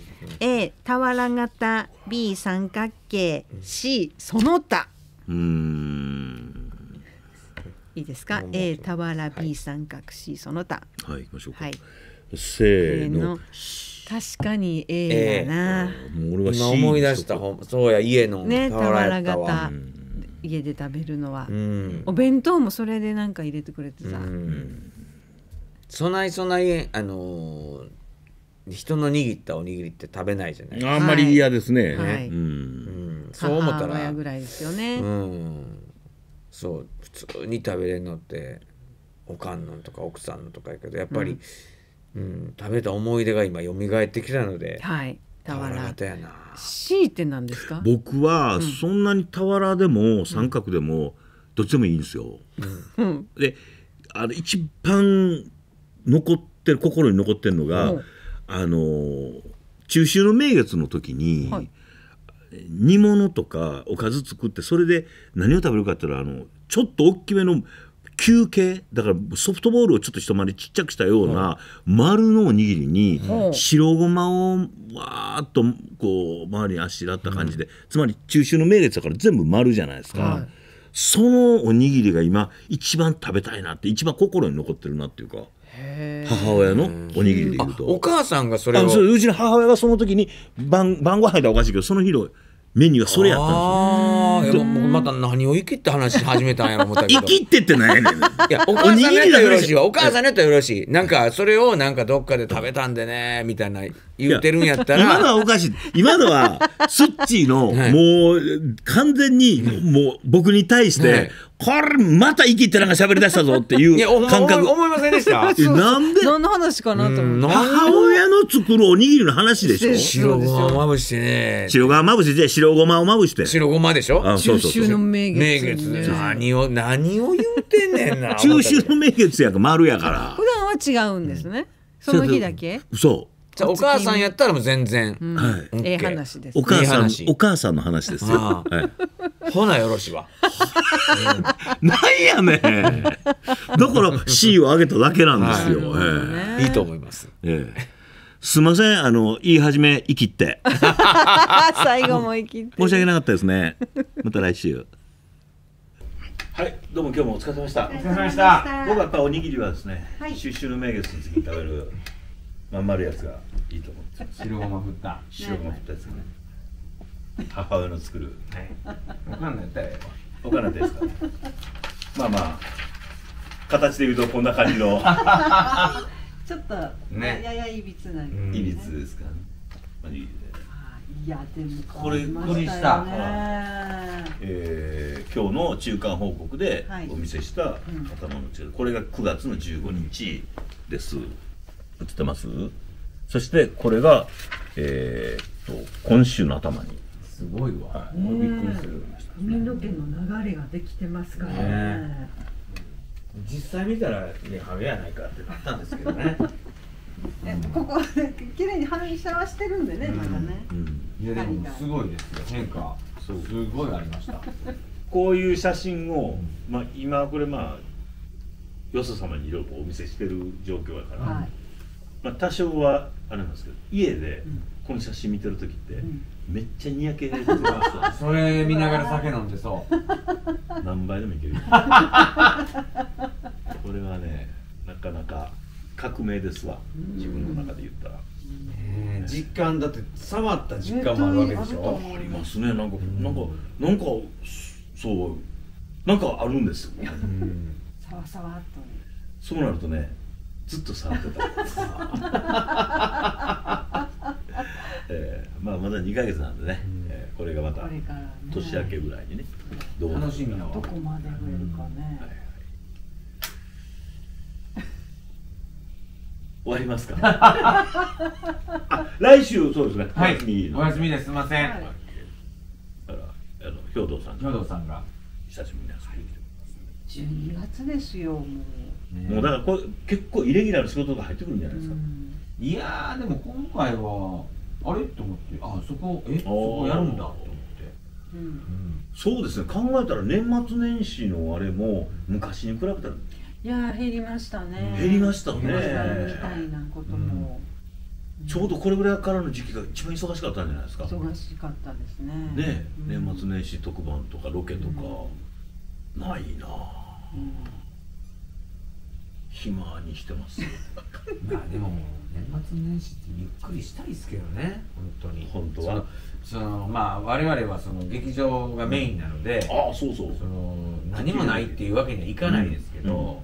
A 俵型 B 三角形 C その他いいですか A 俵 B 三角 C その他はい行きましょうか、はい、せーの確かに A やな、えー、俺は C 思い出したそうや家のね俵型、うん家で食べるのは、うん、お弁当もそれで何か入れてくれてさ、うん、そないそないあのー、人の握ったおにぎりって食べないじゃないあんまり嫌ですね、はいうん、そう思ったらぐらいですよね、うん、そう普通に食べれるのっておかんのとか奥さんのとかやけどやっぱり、うん食べた思い出が今蘇ってきたので、はい、俵田やな強いてなんですか僕はそんなに俵でも三角でもどっちでもいいんですよ、うん、であの一番残ってる心に残ってるのが、うん、あの中秋の名月の時に、はい、煮物とかおかず作ってそれで何を食べるかっていうのはあのちょっと大きめの球形だからソフトボールをちょっと一回りちっちゃくしたような丸のおにぎりに白ごまをわーっとこう周りにあしらった感じで、つまり中秋の名月だから全部丸じゃないですか、はい、そのおにぎりが今一番食べたいなって一番心に残ってるなっていうか。母親のおにぎりでいうとお母さんがそれをうちの母親がその時に晩晩ご飯だおかしいけどその日のメニューはそれやったんですよまた何を生きって話し始めたんやろ思ったけど。生きってってなんやねん。いや、お母さんやったらよろしいわ。お母さんやったらよろしい。なんか、それをなんかどっかで食べたんでね、みたいな言ってるんやったら。今のはおかしい。今のは、スッチーの、もう、完全に、もう、僕に対して、これ、また生きってなんか喋り出したぞっていう感覚。思いませんでしたなんで何の話かなと思って。母親の作るおにぎりの話でしょ白ごまをまぶしてね。白ごままぶして、白ごまをまぶして。白ごまでしょ中秋の名月。何を、何を言うてんねんな。中秋の名月やか丸やから。普段は違うんですね。その日だけそう。じゃあお母さんやったらもう全然、うんはい o ええ話ですお母さんいいお母さんの話ですよ、あはい、ほなよろしいわ なんやねだから C を上げただけなんですよ、えいいと思いますええすみませんあの言い始め生きって 最後も生きて申し訳なかったですねまた来週はいどうも今日もお疲れ様でしたお疲れ様でした僕はやっぱおにぎりはですね、はい、収集の名月の時に食べるまん丸いやつがいいと思ってます白ごま振った白ごま振ったやつがね母親の作るおかんのやったらええわおのですかまあまあ形で言うとこんな感じの ちょっと、ね、ややいびつな、ねいびつですかね、まあ、いいいやでもこれこれした、ねえー、今日の中間報告でお見せした頭の中、はいうん、これが9月の15日です、うん映ってますそしてこれが、えー、っと今週の頭にすごいわ、はい、びっくりする髪の毛の流れができてますからね、ね、実際見たらねハメやないかってなったんですけどね ここ綺麗にハメにはしてるんでね、まだね、うんいやでもすごいですよ変化すごいありましたこういう写真を、まあ、今これまあよそ様にいろいろお見せしてる状況だから、はいまあ、多少はあれなんですけど家でこの写真見てる時って、めっちゃにやけるとが それ見ながら酒飲んでそう何杯でもいける これはねなかなか革命ですわ自分の中で言ったら。ね、実感だって触った実感もあるわけでしょありますねなんかなんかなんかそうなんかあるんですよ、うん、そうなるとねずっと触ってた、えー、まあまだ二か月なんでね、うん、えー、これがまた年明けぐらいにねど楽しみなどこまで増えるかね、はい終わりますか 来週そうですね、はい、お休みですすみません、はい、ああの兵藤さん兵藤さんが久しぶりに遊びに来て12月ですよもうもうだからこ結構イレギュラーの仕事が入ってくるんじゃないですか、いやでも今回はあれと思ってあそこえそこやるんだと思って、うん、そうですね考えたら年末年始のあれも昔に比べたらいや減りましたね減りましたねみたいなことも、うん、ちょうどこれぐらいからの時期が一番忙しかったんじゃないですか忙しかったですねね、うん、年末年始特番とかロケとか、ないなあ、うん暇にしてます まあでも年末年始ってゆっくりしたいですけどね本当に本当はそのまあ我々はその劇場がメインなので、うん、ああそうそうその何もないっていうわけにはいかないですけど、うんうん、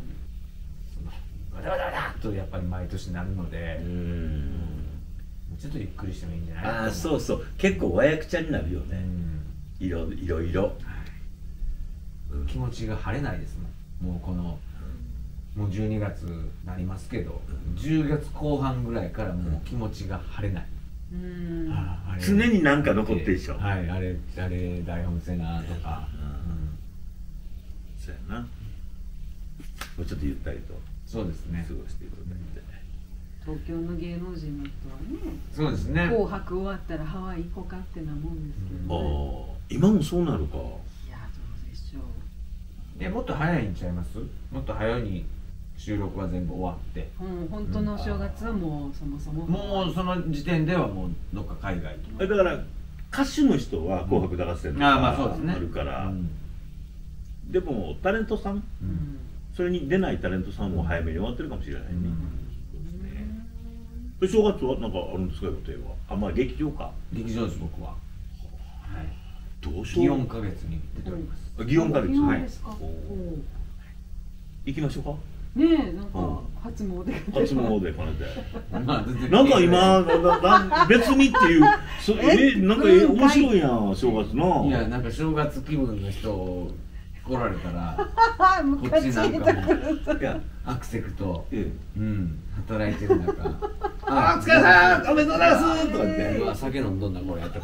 タガタガとやっぱり毎年なるのでうんちょっとゆっくりしてもいいんじゃないああそうそう結構和訳ちゃになるよね、いろいろいろ、はい、気持ちが晴れないですもんもうこのもう12月なりますけど10月後半ぐらいからもう気持ちが晴れない、うんあ、あれ常に何か残ってでしょはいあれあれ台本せなとか、うん、そうやなもうちょっとゆったりとそうですね過ごしていただいて、東京の芸能人の人はねそうですね紅白終わったらハワイ行こうかってなもんですけど、ね、ああ今もそうなるかいやどうでしょうえもっと早いんちゃいますもっと早いに収録は全部終わって、うん、本当のお正月はもうそもそももうその時点ではもうどっか海外とだから歌手の人は「紅白歌合戦」とかあるから、でもタレントさん、それに出ないタレントさんも早めに終わってるかもしれないね、う正月は何かあるんですか予定はあまあ劇場か劇場です僕ははいどうしよう祇園か月に出ております祇園か月はい行きましょうかねえなんか初詣初詣兼ね てなんか今別にっていう そえなんか面白いやん正月のいやなんか正月気分の人おられたら こっちなんかもアクセクと、うん、働いてる中「あお疲れさんおめでとうございます」とかって「酒飲んどんだこれやっ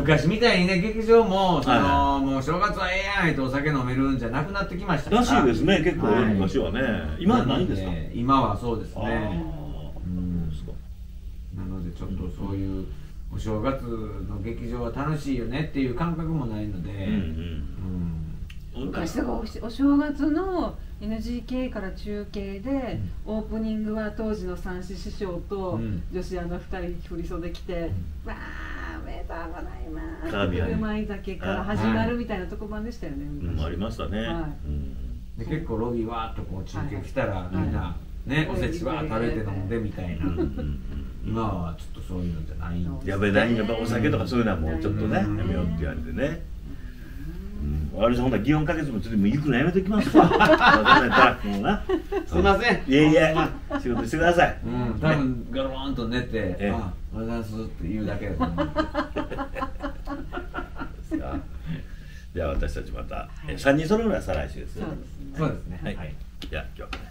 昔みたいにね劇場もその、もう正月はええやんとお酒飲めるんじゃなくなってきましたらしいですね結構、はい、昔はね今はないんですか、ね、今はそうですねなのでちょっとそういう、うんお正月の劇場は楽しいよねっていう感覚もないので、昔とかお正月の NGK から中継で、うん、オープニングは当時の三枝師匠と女子アナ2人振り袖着て「わ、うん、ーめでとうございます」「うまい酒」から始まるみたいなとこ番でしたよね、昔、うん、ありましたね、はいで結構ロビーわーっとこう中継来たら、みんな、ね、おせちわー食べて飲んでみたいな。今はちょっとそういうのじゃないんでやべえ、いやっぱお酒とかそういうのはもうちょっとねやめようって言われてねあれさほんなら祇園か月もちょっともう行くのやめときますわ もうなすいませんいやいや仕事してください、うん、多分ガローンと寝て「えあおはようございます」って言うだけだと思うでは私たちまた、はい、3人揃うのは再来週ですねそうですねはい、はい、じゃあ今日は